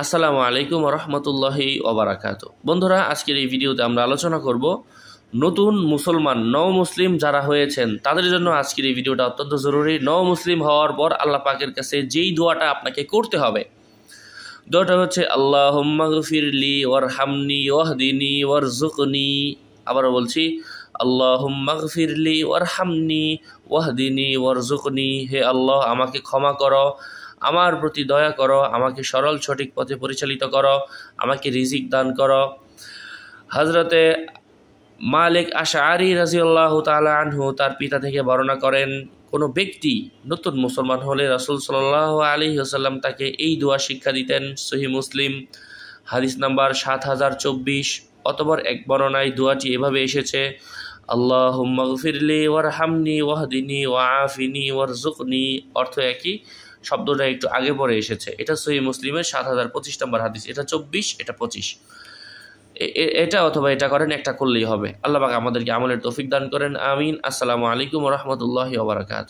আসসালামু আলাইকুম রহমতুল্লাহি ওবরাকাত বন্ধুরা আজকের এই ভিডিওতে আমরা আলোচনা করব নতুন মুসলমান নও মুসলিম যারা হয়েছেন তাদের জন্য আজকের এই ভিডিওটা অত্যন্ত জরুরি নও মুসলিম হওয়ার পর আল্লাহ পাকের কাছে যেই দোয়াটা আপনাকে করতে হবে দোয়াটা হচ্ছে আল্লাহ ফিরলি ওর হামনি ওয়াহদিনী ওর জুকনি আবারও বলছি আল্লাহ ফিরলি ওর হামনি ওয়াহদিনী ওর জুকনি হে আল্লাহ আমাকে ক্ষমা করো আমার প্রতি দয়া করো আমাকে সরল সঠিক পথে পরিচালিত করো আমাকে রিজিক দান করো হজরতে মালিক আশা আরি রাজিউল্লাহ তালা আনহু তার পিতা থেকে বর্ণনা করেন কোনো ব্যক্তি নতুন মুসলমান হলে রাসুল সাল্লাহ আলী আসাল্লাম তাকে এই দোয়া শিক্ষা দিতেন সহি মুসলিম হাদিস নাম্বার সাত হাজার চব্বিশ অতবর এক বর্ণনায় দোয়াটি এভাবে এসেছে আল্লাহ ফিরলি ওয়ার হামনি ওয়াহদিনী ওয়া আফিনী ওয়ার জুকনি অর্থ একই শব্দটা একটু আগে পরে এসেছে এটা সহি মুসলিমের সাত হাজার পঁচিশ নম্বর হাদিস এটা চব্বিশ এটা পঁচিশ এটা অথবা এটা করেন একটা করলেই হবে আল্লাহ আমাদেরকে আমলের তৌফিক দান করেন আমিন আসসালামু আলাইকুম রহমতুল্লাহ ওবরাকাত